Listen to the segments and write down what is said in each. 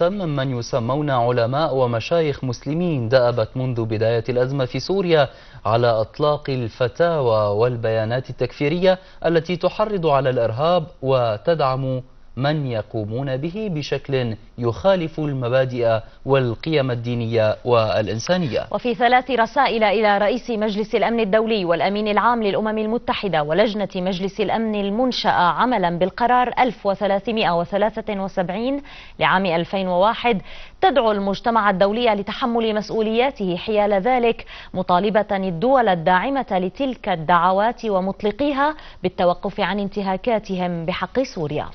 ممن يسمون علماء ومشايخ مسلمين دأبت منذ بداية الأزمة في سوريا على أطلاق الفتاوى والبيانات التكفيرية التي تحرض على الإرهاب وتدعم من يقومون به بشكل يخالف المبادئ والقيم الدينية والإنسانية وفي ثلاث رسائل إلى رئيس مجلس الأمن الدولي والأمين العام للأمم المتحدة ولجنة مجلس الأمن المنشأة عملا بالقرار 1373 لعام 2001 تدعو المجتمع الدولي لتحمل مسؤولياته حيال ذلك مطالبة الدول الداعمة لتلك الدعوات ومطلقيها بالتوقف عن انتهاكاتهم بحق سوريا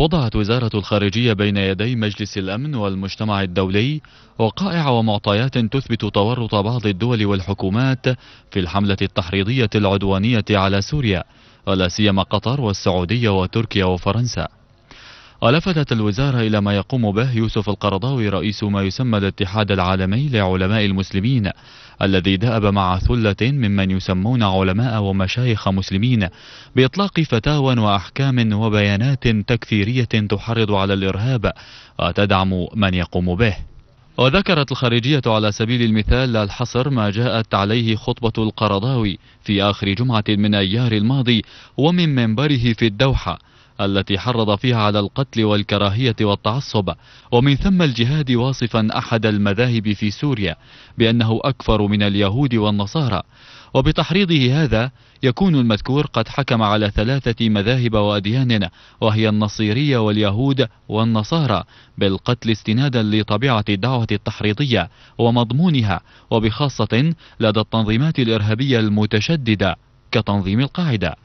وضعت وزارة الخارجية بين يدي مجلس الأمن والمجتمع الدولي وقائع ومعطيات تثبت تورط بعض الدول والحكومات في الحملة التحريضية العدوانية على سوريا ولا سيما قطر والسعودية وتركيا وفرنسا ولفتت الوزارة إلى ما يقوم به يوسف القرضاوي رئيس ما يسمى الاتحاد العالمي لعلماء المسلمين الذي دأب مع ثلة ممن يسمون علماء ومشايخ مسلمين بإطلاق فتاوى وأحكام وبيانات تكفيرية تحرض على الإرهاب وتدعم من يقوم به وذكرت الخارجية على سبيل المثال الحصر ما جاءت عليه خطبة القرضاوي في آخر جمعة من أيار الماضي ومن منبره في الدوحة التي حرض فيها على القتل والكراهية والتعصب ومن ثم الجهاد واصفا أحد المذاهب في سوريا بأنه أكفر من اليهود والنصارى وبتحريضه هذا يكون المذكور قد حكم على ثلاثة مذاهب وأديان وهي النصيرية واليهود والنصارى بالقتل استنادا لطبيعة الدعوة التحريضية ومضمونها وبخاصة لدى التنظيمات الإرهابية المتشددة كتنظيم القاعدة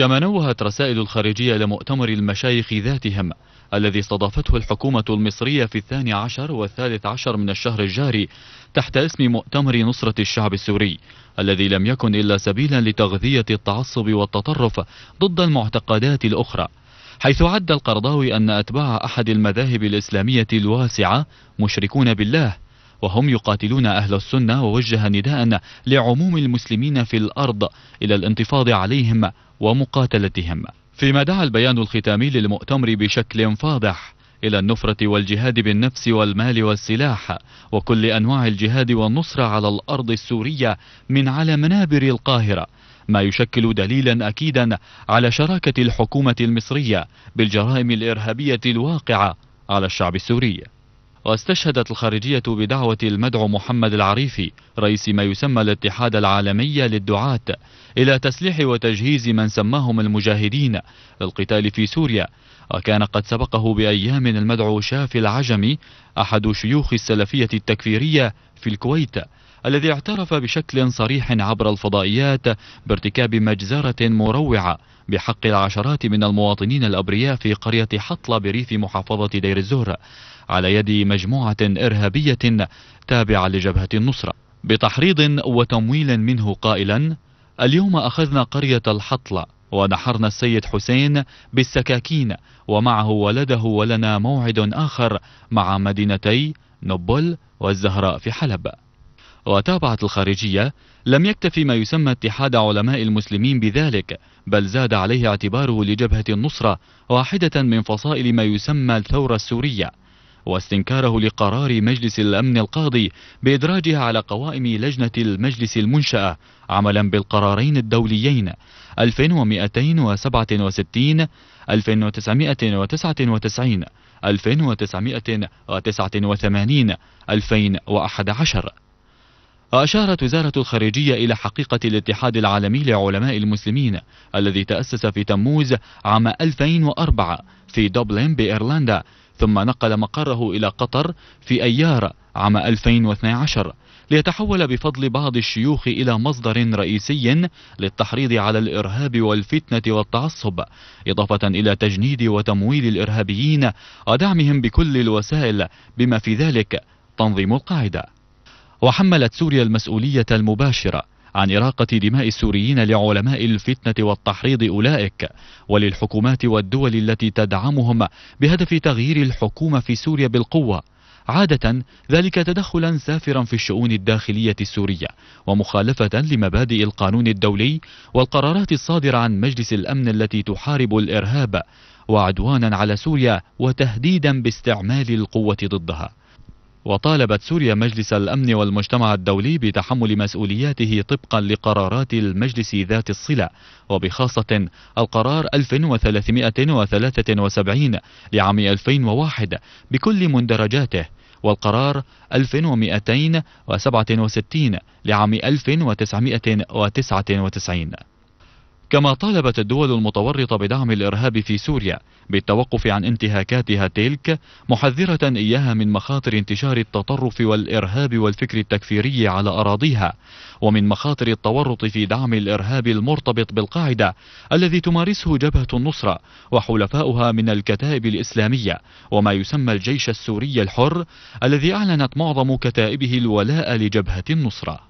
كما نوهت رسائل الخارجية لمؤتمر المشايخ ذاتهم الذي استضافته الحكومة المصرية في الثاني عشر والثالث عشر من الشهر الجاري تحت اسم مؤتمر نصرة الشعب السوري الذي لم يكن إلا سبيلا لتغذية التعصب والتطرف ضد المعتقدات الأخرى حيث عد القرضاوي أن أتباع أحد المذاهب الإسلامية الواسعة مشركون بالله وهم يقاتلون أهل السنة ووجه نداء لعموم المسلمين في الأرض إلى الانتفاض عليهم ومقاتلتهم فيما دعا البيان الختامي للمؤتمر بشكل فاضح إلى النفرة والجهاد بالنفس والمال والسلاح وكل أنواع الجهاد والنصرة على الأرض السورية من على منابر القاهرة ما يشكل دليلا أكيدا على شراكة الحكومة المصرية بالجرائم الإرهابية الواقعة على الشعب السوري واستشهدت الخارجية بدعوة المدعو محمد العريفي رئيس ما يسمى الاتحاد العالمي للدعاة إلى تسليح وتجهيز من سماهم المجاهدين للقتال في سوريا وكان قد سبقه بأيام المدعو شافي العجمي أحد شيوخ السلفية التكفيرية في الكويت الذي اعترف بشكل صريح عبر الفضائيات بارتكاب مجزرة مروعة بحق العشرات من المواطنين الأبرياء في قرية حطلة بريف محافظة دير الزور على يد مجموعة إرهابية تابعة لجبهة النصرة بتحريض وتمويل منه قائلا اليوم أخذنا قرية الحطلة ونحرنا السيد حسين بالسكاكين ومعه ولده ولنا موعد آخر مع مدينتي نبل والزهراء في حلب وتابعت الخارجية لم يكتفي ما يسمى اتحاد علماء المسلمين بذلك بل زاد عليه اعتباره لجبهة النصرة واحدة من فصائل ما يسمى الثورة السورية واستنكاره لقرار مجلس الأمن القاضي بإدراجها على قوائم لجنة المجلس المنشأة عملا بالقرارين الدوليين 2267 1999 1989 2011 أشارت وزارة الخارجية إلى حقيقة الاتحاد العالمي لعلماء المسلمين الذي تأسس في تموز عام 2004 في دبلن بإيرلندا ثم نقل مقره إلى قطر في أيار عام 2012 ليتحول بفضل بعض الشيوخ إلى مصدر رئيسي للتحريض على الإرهاب والفتنة والتعصب إضافة إلى تجنيد وتمويل الإرهابيين ودعمهم بكل الوسائل بما في ذلك تنظيم القاعده وحملت سوريا المسؤولية المباشرة عن إراقة دماء السوريين لعلماء الفتنة والتحريض أولئك وللحكومات والدول التي تدعمهم بهدف تغيير الحكومة في سوريا بالقوة عادة ذلك تدخلا سافرا في الشؤون الداخلية السورية ومخالفة لمبادئ القانون الدولي والقرارات الصادرة عن مجلس الأمن التي تحارب الإرهاب وعدوانا على سوريا وتهديدا باستعمال القوة ضدها وطالبت سوريا مجلس الأمن والمجتمع الدولي بتحمل مسؤولياته طبقا لقرارات المجلس ذات الصلة وبخاصة القرار 1373 لعام 2001 بكل مندرجاته والقرار 1267 لعام 1999 كما طالبت الدول المتورطة بدعم الإرهاب في سوريا بالتوقف عن انتهاكاتها تلك محذرة إياها من مخاطر انتشار التطرف والإرهاب والفكر التكفيري على أراضيها ومن مخاطر التورط في دعم الإرهاب المرتبط بالقاعدة الذي تمارسه جبهة النصرة وحلفاؤها من الكتائب الإسلامية وما يسمى الجيش السوري الحر الذي أعلنت معظم كتائبه الولاء لجبهة النصره